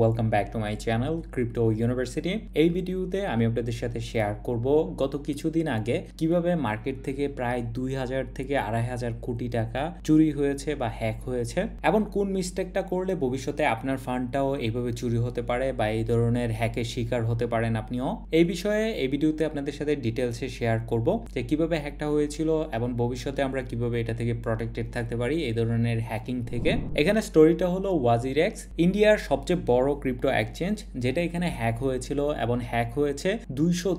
welcome back to my channel crypto university এই ভিডিওতে আমি আপনাদের সাথে শেয়ার করব গত কিছুদিন আগে কিভাবে মার্কেট থেকে প্রায় দুই হাজার থেকে আড়াই হাজার কোটি টাকা চুরি হয়েছে বা হ্যাক হয়েছে এবং কোন মিস্টেকটা করলে ভবিষ্যতে আপনার ফান্ডটাও এইভাবে চুরি হতে পারে বা এই ধরনের হ্যাকের শিকার হতে পারেন আপনিও এই বিষয়ে এই ভিডিওতে আপনাদের সাথে ডিটেলসে শেয়ার করব যে কিভাবে হ্যাকটা হয়েছিল এবং ভবিষ্যতে আমরা কিভাবে এটা থেকে প্রোটেক্টেড থাকতে পারি এই ধরনের হ্যাকিং থেকে এখানে স্টোরিটা হলো ওয়াজিরেক্স ইন্ডিয়ার সবচেয়ে বড় বড় ক্রিপ্টো এক্সচেঞ্জ যেটা এখানে হ্যাক হয়েছিল এবং হ্যাক হয়েছে দুইশো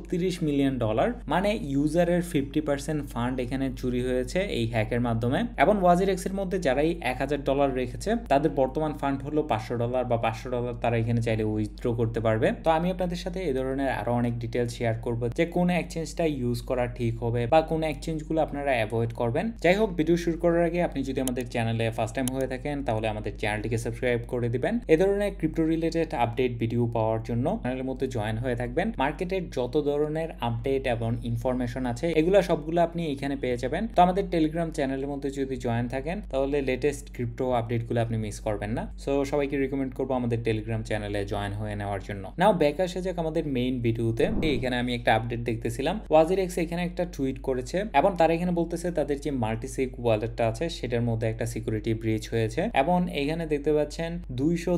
মিলিয়ন ডলার মানে ইউজারের ফিফটি পার্সেন্ট ফান্ড এখানে চুরি হয়েছে এই হ্যাকের মাধ্যমে এবং ওয়াজির এক্স এর মধ্যে যারাই এক ডলার রেখেছে তাদের বর্তমান ফান্ড হলো পাঁচশো ডলার বা পাঁচশো ডলার তারা এখানে চাইলে উইথড্র করতে পারবে তো আমি আপনাদের সাথে এ ধরনের আরো অনেক ডিটেলস শেয়ার করব যে কোন এক্সচেঞ্জটা ইউজ করা ঠিক হবে বা কোন এক্সচেঞ্জগুলো আপনারা অ্যাভয়েড করবেন যাই হোক ভিডিও শুরু করার আগে আপনি যদি আমাদের চ্যানেলে ফার্স্ট টাইম হয়ে থাকেন তাহলে আমাদের চ্যানেলটিকে সাবস্ক্রাইব করে দিবেন এ ধরনের ক্রিপ্টো রিলেটেড আপডেট ভিডিও পাওয়ার জন্য চ্যানেলের মধ্যে জয়েন হয়ে থাকবেন মার্কেটের যত ধরনের আপডেট এবং ইনফরমেশন আছে এগুলো সবগুলো আপনি এখানে পেয়ে যাবেন তো আমাদের টেলিগ্রাম চ্যানেলের মধ্যে যদি জয়েন থাকেন তাহলে লেটেস্ট ক্রিপ্টো আপডেটগুলো আপনি মিস করবেন না সো সবাইকে রিকমেন্ড করবো আমাদের টেলিগ্রাম চ্যানেলে জয়েন হয়ে নেওয়ার জন্য নাও ব্যাক আসে যাক আমাদের মেইন ভিডিওতে এখানে আমি একটা আপডেট দেখতেছিলাম ওয়াজির এক্স এখানে একটা টুইট করেছে এবং তারা এখানে বলতেছে তাদের যে মাল্টিসিক ওয়ালেটটা আছে সেটার মধ্যে একটা সিকিউরিটি ব্রিজ হয়েছে এবং এখানে দেখতে পাচ্ছেন দুইশো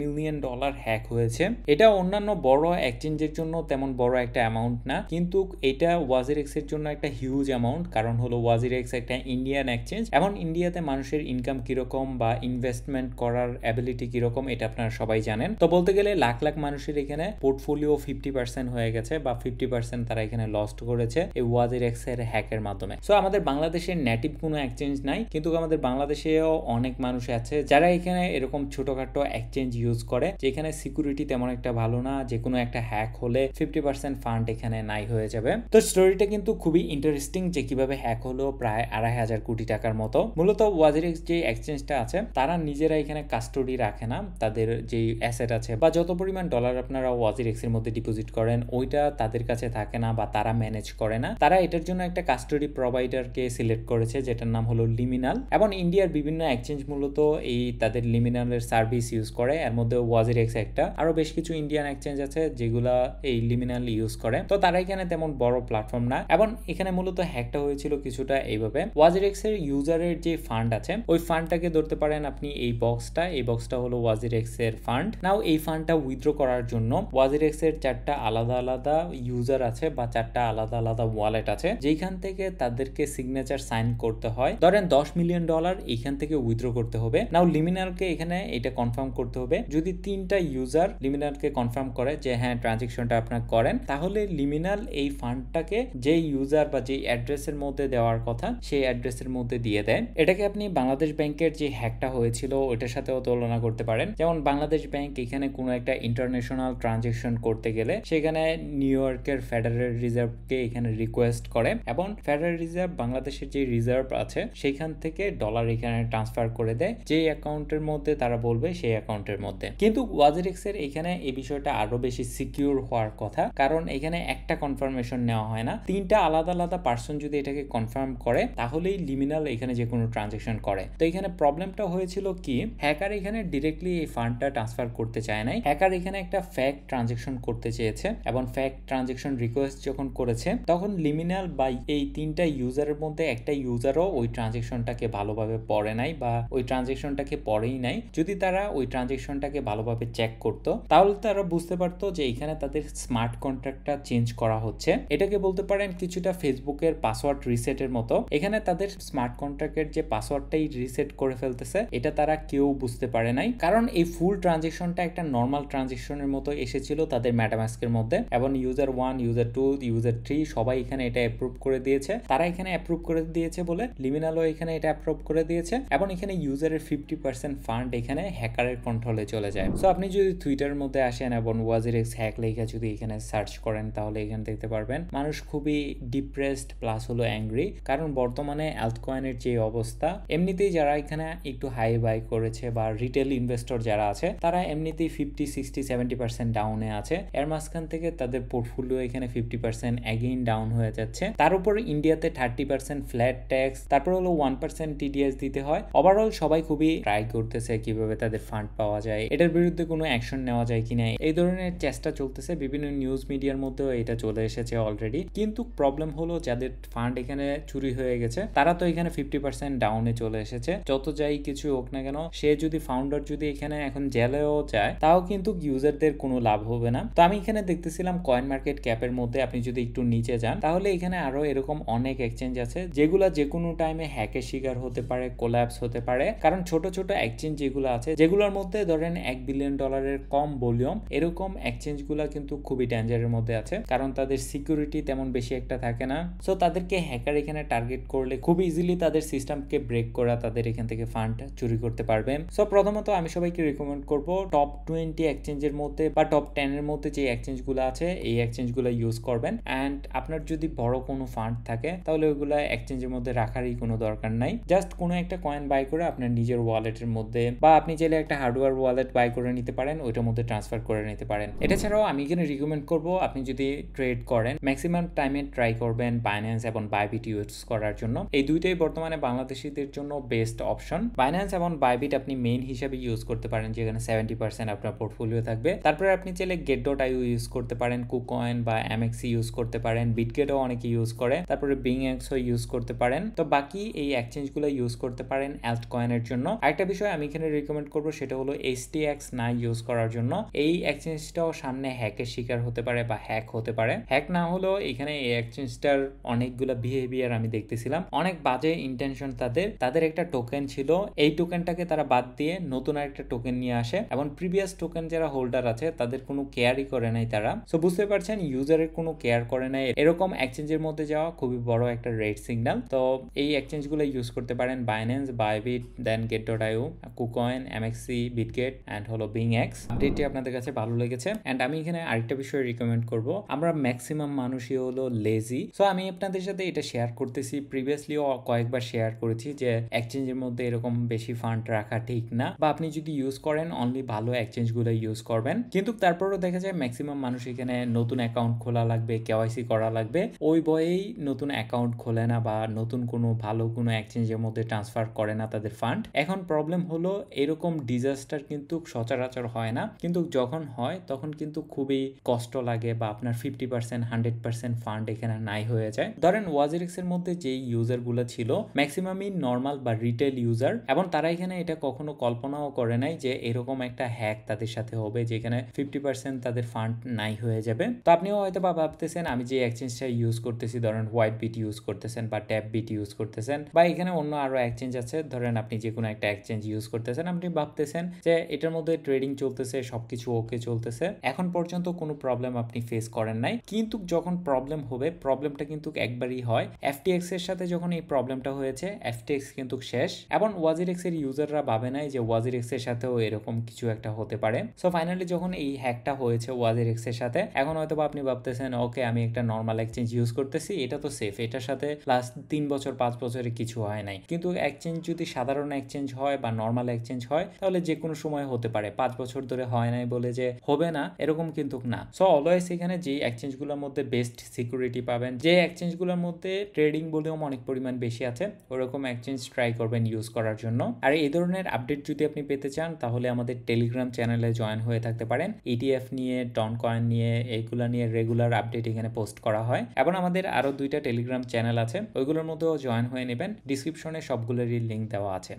মিলিয়ন বিলিয়ন ডলার হ্যাক হয়েছে এটা অন্যান্য বড় এক্সচেঞ্জের জন্য তেমন বড় একটা অ্যামাউন্ট না কিন্তু এটা ওয়াজির এর জন্য একটা হিউজ অ্যামাউন্ট কারণ হলো এক্স একটা ইন্ডিয়ান এক্সচেঞ্জ এমন ইন্ডিয়াতে মানুষের ইনকাম কিরকম বা ইনভেস্টমেন্ট করার অ্যাবিলিটি কিরকম এটা আপনারা সবাই জানেন তো বলতে গেলে লাখ লাখ মানুষের এখানে পোর্টফোলিও ফিফটি পার্সেন্ট হয়ে গেছে বা ফিফটি পার্সেন্ট তারা এখানে লস্ট করেছে এই এক্স এর হ্যাকের মাধ্যমে সো আমাদের বাংলাদেশের নেটিভ কোনো এক্সচেঞ্জ নাই কিন্তু আমাদের বাংলাদেশেও অনেক মানুষ আছে যারা এখানে এরকম ছোটখাটো এক্সচেঞ্জ ইউজ করে করে যেখানে সিকিউরিটি তেমন একটা ভালো না যে কোনো একটা হ্যাক হলে ফিফটি পার্সেন্ট ফান্ড এখানে নাই হয়ে যাবে তো স্টোরিটা কিন্তু খুবই ইন্টারেস্টিং যে কিভাবে হ্যাক হলো প্রায় আড়াই হাজার কোটি টাকার মতো মূলত ওয়াজিরেক্স যে এক্সচেঞ্জটা আছে তারা নিজেরা এখানে কাস্টডি রাখে না তাদের যে অ্যাসেট আছে বা যত পরিমাণ ডলার আপনারা ওয়াজিরেক্সের মধ্যে ডিপোজিট করেন ওইটা তাদের কাছে থাকে না বা তারা ম্যানেজ করে না তারা এটার জন্য একটা কাস্টডি প্রোভাইডারকে সিলেক্ট করেছে যেটার নাম হলো লিমিনাল এবং ইন্ডিয়ার বিভিন্ন এক্সচেঞ্জ মূলত এই তাদের লিমিনালের সার্ভিস ইউজ করে এর মধ্যে ওয়াজির এক্স একটা আরও বেশ কিছু ইন্ডিয়ান এক্সচেঞ্জ আছে যেগুলা এই লিমিনাল ইউজ করে তো তারা এখানে তেমন বড় প্ল্যাটফর্ম না এবং এখানে মূলত হ্যাকটা হয়েছিল কিছুটা এইভাবে ওয়াজির এক্স এর ইউজারের যে ফান্ড আছে ওই ফান্ডটাকে ধরতে পারেন আপনি এই বক্সটা এই বক্সটা হলো ওয়াজির এক্স এর ফান্ড নাও এই ফান্ডটা উইথড্র করার জন্য ওয়াজির এক্স এর চারটা আলাদা আলাদা ইউজার আছে বা চারটা আলাদা আলাদা ওয়ালেট আছে যেখান থেকে তাদেরকে সিগনেচার সাইন করতে হয় ধরেন দশ মিলিয়ন ডলার এখান থেকে উইথড্র করতে হবে নাও লিমিনালকে এখানে এটা কনফার্ম করতে হবে যদি তিনটা ইউজার লিমিনালকে কনফার্ম করে যে হ্যাঁ ট্রানজেকশনটা আপনার করেন তাহলে লিমিনাল এই ফান্ডটাকে যে ইউজার বা যে অ্যাড্রেসের মধ্যে দেওয়ার কথা সেই অ্যাড্রেসের মধ্যে দিয়ে দেন এটাকে আপনি বাংলাদেশ ব্যাংকের যে হ্যাকটা হয়েছিল ওইটার সাথেও তুলনা করতে পারেন যেমন বাংলাদেশ ব্যাংক এখানে কোনো একটা ইন্টারন্যাশনাল ট্রানজেকশন করতে গেলে সেখানে নিউ ইয়র্কের ফেডারেল রিজার্ভকে এখানে রিকোয়েস্ট করে এবং ফেডারেল রিজার্ভ বাংলাদেশের যে রিজার্ভ আছে সেখান থেকে ডলার এখানে ট্রান্সফার করে দেয় যে অ্যাকাউন্টের মধ্যে তারা বলবে সেই অ্যাকাউন্টের মধ্যে কিন্তু ওয়াজের এক্সের এখানে এই বিষয়টা আরো বেশি সিকিউর হওয়ার কথা কারণ এখানে একটা কনফার্মেশন নেওয়া হয় না তিনটা আলাদা আলাদা পার্সন যদি এটাকে কনফার্ম করে তাহলেই লিমিনাল এখানে যে কোনো ট্রানজেকশন করে তো এখানে প্রবলেমটা হয়েছিল কি হ্যাকার এখানে ডিরেক্টলি এই ফান্ডটা ট্রান্সফার করতে চায় নাই হ্যাকার এখানে একটা ফ্যাক ট্রানজেকশন করতে চেয়েছে এবং ফ্যাক ট্রানজেকশন রিকোয়েস্ট যখন করেছে তখন লিমিনাল বা এই তিনটা ইউজারের মধ্যে একটা ইউজারও ওই ট্রানজেকশনটাকে ভালোভাবে পড়ে নাই বা ওই ট্রানজেকশনটাকে পড়েই নাই যদি তারা ওই ট্রানজেকশনটাকে ভালোভাবে চেক করত তাহলে তারা বুঝতে পারতো যে এখানে তাদের স্মার্ট কন্ট্রাক্টটা চেঞ্জ করা হচ্ছে এটাকে বলতে পারেন কিছুটা ফেসবুকের পাসওয়ার্ড রিসেটের মতো এখানে তাদের স্মার্ট কন্ট্রাক্টের যে পাসওয়ার্ডটাই রিসেট করে ফেলতেছে এটা তারা কেউ বুঝতে পারে নাই কারণ এই ফুল ট্রানজেকশনটা একটা নর্মাল ট্রানজেকশনের মতো এসেছিল তাদের ম্যাটামাস্কের মধ্যে এবং user one user two user three সবাই এখানে এটা অ্যাপ্রুভ করে দিয়েছে তারা এখানে অ্যাপ্রুভ করে দিয়েছে বলে লিমিনালও এখানে এটা অ্যাপ্রুভ করে দিয়েছে এবং এখানে ইউজারের ফিফটি পার্সেন্ট ফান্ড এখানে হ্যাকারের কন্ট্রোলে চলে যায় টাইম সো আপনি যদি টুইটারের মধ্যে আসেন এবং ওয়াজির এক্স হ্যাক লেখা যদি এখানে সার্চ করেন তাহলে এখানে দেখতে পারবেন মানুষ খুবই ডিপ্রেসড প্লাস হলো অ্যাংরি কারণ বর্তমানে অ্যালকয়েনের যে অবস্থা এমনিতেই যারা এখানে একটু হাই বাই করেছে বা রিটেল ইনভেস্টর যারা আছে তারা এমনিতেই ফিফটি সিক্সটি সেভেন্টি পার্সেন্ট ডাউনে আছে এর মাঝখান থেকে তাদের পোর্টফোলিও এখানে ফিফটি পার্সেন্ট অ্যাগেইন ডাউন হয়ে যাচ্ছে তার উপর ইন্ডিয়াতে থার্টি পার্সেন্ট ফ্ল্যাট ট্যাক্স তারপর হলো ওয়ান পার্সেন্ট টিডিএস দিতে হয় ওভারঅল সবাই খুবই ট্রাই করতেছে কিভাবে তাদের ফান্ড পাওয়া যায় এটার বিরুদ্ধে কোনো অ্যাকশন নেওয়া যায় কিনা এই ধরনের চেষ্টা চলতেছে বিভিন্ন নিউজ মিডিয়ার মধ্যেও এটা চলে এসেছে অলরেডি কিন্তু প্রবলেম হলো যাদের ফান্ড এখানে চুরি হয়ে গেছে তারা তো এখানে ফিফটি পার্সেন্ট ডাউনে চলে এসেছে যত যাই কিছু হোক না কেন সে যদি ফাউন্ডার যদি এখানে এখন জেলেও যায় তাও কিন্তু ইউজারদের কোনো লাভ হবে না তো আমি এখানে দেখতেছিলাম কয়েন মার্কেট ক্যাপের মধ্যে আপনি যদি একটু নিচে যান তাহলে এখানে আরো এরকম অনেক এক্সচেঞ্জ আছে যেগুলো যে কোনো টাইমে হ্যাকের শিকার হতে পারে কোল্যাপস হতে পারে কারণ ছোট ছোট এক্সচেঞ্জ যেগুলো আছে যেগুলোর মধ্যে ধরেন এক বিলিয়ন ডলারের কম ভলিউম এরকম এক্সচেঞ্জ গুলা কিন্তু খুবই ডেঞ্জারের মধ্যে আছে কারণ তাদের সিকিউরিটি তেমন বেশি একটা থাকে না সো তাদেরকে হ্যাকার এখানে টার্গেট করলে খুব ইজিলি তাদের সিস্টেমকে ব্রেক করা তাদের এখান থেকে ফান্ড চুরি করতে পারবে সো প্রথমত আমি সবাইকে রেকমেন্ড করব টপ টোয়েন্টি এক্সচেঞ্জের মধ্যে বা টপ টেনের মধ্যে যে এক্সচেঞ্জ গুলো আছে এই এক্সচেঞ্জ গুলো ইউজ করবেন অ্যান্ড আপনার যদি বড় কোনো ফান্ড থাকে তাহলে ওইগুলো এক্সচেঞ্জের মধ্যে রাখারই কোনো দরকার নাই জাস্ট কোনো একটা কয়েন বাই করে আপনার নিজের ওয়ালেটের মধ্যে বা আপনি চাইলে একটা হার্ডওয়্যার ওয়ালেট বাই করে নিতে পারেন ওইটার মধ্যে ট্রান্সফার করে নিতে পারেন এটা ছাড়াও আমি এখানে রিকমেন্ড করব আপনি যদি ট্রেড করেন ম্যাক্সিমাম টাইমে ট্রাই করবেন বাইন্যান্স এবং বাইবিট ইউজ করার জন্য এই দুইটাই বর্তমানে বাংলাদেশিদের জন্য বেস্ট অপশন বাইন্যান্স এবং বাইবিট আপনি মেইন হিসাবে ইউজ করতে পারেন যেখানে সেভেন্টি পার্সেন্ট আপনার পোর্টফোলিও থাকবে তারপরে আপনি চাইলে গেট ডট আইও ইউজ করতে পারেন কুকয়েন বা এমএক্সি ইউজ করতে পারেন বিটগেটও অনেকে ইউজ করে তারপরে বিং এক্সও ইউজ করতে পারেন তো বাকি এই এক্সচেঞ্জগুলো ইউজ করতে পারেন অ্যাল্ট কয়েনের জন্য আরেকটা বিষয় আমি এখানে রিকমেন্ড করবো সেটা হলো টি ট্যাক্স না ইউজ করার জন্য এই এক্সচেঞ্জটাও সামনে হ্যাকের শিকার হতে পারে বা হ্যাক হতে পারে হ্যাক না হলেও এখানে এই এক্সচেঞ্জটার অনেকগুলো বিহেভিয়ার আমি দেখতেছিলাম অনেক বাজে ইন্টেনশন তাদের তাদের একটা টোকেন ছিল এই টোকেনটাকে তারা বাদ দিয়ে নতুন একটা টোকেন নিয়ে আসে এবং প্রিভিয়াস টোকেন যারা হোল্ডার আছে তাদের কোনো কেয়ারই করে নাই তারা সো বুঝতে পারছেন ইউজারের কোনো কেয়ার করে নাই এরকম এক্সচেঞ্জের মধ্যে যাওয়া খুবই বড় একটা রেড সিগন্যাল তো এই এক্সচেঞ্জগুলো ইউজ করতে পারেন Binance Bybit then Gate dot io KuCoin MEXC Bitget and হলো বিং এক্স আপডেটটি আপনাদের কাছে ভালো লেগেছে অ্যান্ড আমি এখানে আরেকটা বিষয় রিকমেন্ড করব আমরা ম্যাক্সিমাম মানুষই হলো লেজি সো আমি আপনাদের সাথে এটা শেয়ার করতেছি প্রিভিয়াসলিও কয়েকবার শেয়ার করেছি যে এক্সচেঞ্জের মধ্যে এরকম বেশি ফান্ড রাখা ঠিক না বা আপনি যদি ইউজ করেন অনলি ভালো এক্সচেঞ্জগুলো ইউজ করবেন কিন্তু তারপরও দেখা যায় ম্যাক্সিমাম মানুষ এখানে নতুন অ্যাকাউন্ট খোলা লাগবে কেওয়াইসি করা লাগবে ওই বয়েই নতুন অ্যাকাউন্ট খোলে না বা নতুন কোনো ভালো কোনো এক্সচেঞ্জের মধ্যে ট্রান্সফার করে না তাদের ফান্ড এখন প্রবলেম হলো এরকম ডিজাস্টার কিন্তু সচরাচর হয় না কিন্তু যখন হয় তখন কিন্তু খুবই কষ্ট লাগে বা আপনার fifty percent hundred percent fund এখানে নাই হয়ে যায় ধরেন ওয়াজিরেক্স এর মধ্যে যে ইউজারগুলো ছিল ম্যাক্সিমামই নর্মাল বা রিটেল ইউজার এবং তারা এখানে এটা কখনো কল্পনাও করে নাই যে এরকম একটা হ্যাক তাদের সাথে হবে যেখানে ফিফটি পার্সেন্ট তাদের ফান্ড নাই হয়ে যাবে তো আপনিও হয়তো বা ভাবতেছেন আমি যে এক্সচেঞ্জটা ইউজ করতেছি ধরেন হোয়াইট বিট ইউজ করতেছেন বা ট্যাপ বিট ইউজ করতেছেন বা এখানে অন্য আরো এক্সচেঞ্জ আছে ধরেন আপনি যে কোনো একটা এক্সচেঞ্জ ইউজ করতেছেন আপনি ভাবতেছেন যে এটার মধ্যে মধ্যে ট্রেডিং চলতেছে সবকিছু ওকে চলতেছে এখন পর্যন্ত কোনো প্রবলেম আপনি ফেস করেন নাই কিন্তু যখন প্রবলেম হবে প্রবলেমটা কিন্তু একবারই হয় এফটিএক্স এর সাথে যখন এই প্রবলেমটা হয়েছে এফটিএক্স কিন্তু শেষ এবং ওয়াজির এক্স এর ইউজাররা ভাবে নাই যে ওয়াজির এক্স এর সাথেও এরকম কিছু একটা হতে পারে সো ফাইনালি যখন এই হ্যাকটা হয়েছে ওয়াজির এক্স এর সাথে এখন হয়তো আপনি ভাবতেছেন ওকে আমি একটা নর্মাল এক্সচেঞ্জ ইউজ করতেছি এটা তো সেফ এটার সাথে লাস্ট তিন বছর পাঁচ বছরে কিছু হয় নাই কিন্তু এক্সচেঞ্জ যদি সাধারণ এক্সচেঞ্জ হয় বা নর্মাল এক্সচেঞ্জ হয় তাহলে যে কোনো সময় হতে পারে পাঁচ বছর ধরে হয় নাই বলে যে হবে না এরকম কিন্তু না সো অলওয়েজ এখানে যে এক্সচেঞ্জ গুলোর মধ্যে বেস্ট সিকিউরিটি পাবেন যে এক্সচেঞ্জ গুলোর মধ্যে ট্রেডিং ভলিউম অনেক পরিমাণ বেশি আছে ওরকম এক্সচেঞ্জ ট্রাই করবেন ইউজ করার জন্য আর এই ধরনের আপডেট যদি আপনি পেতে চান তাহলে আমাদের টেলিগ্রাম চ্যানেলে জয়েন হয়ে থাকতে পারেন ইটিএফ e নিয়ে টন কয়েন নিয়ে এইগুলো নিয়ে রেগুলার আপডেট এখানে পোস্ট করা হয় এবং আমাদের আরো দুইটা টেলিগ্রাম চ্যানেল আছে ওইগুলোর মধ্যেও জয়েন হয়ে নেবেন ডিসক্রিপশনে সবগুলোরই লিঙ্ক দেওয়া আছে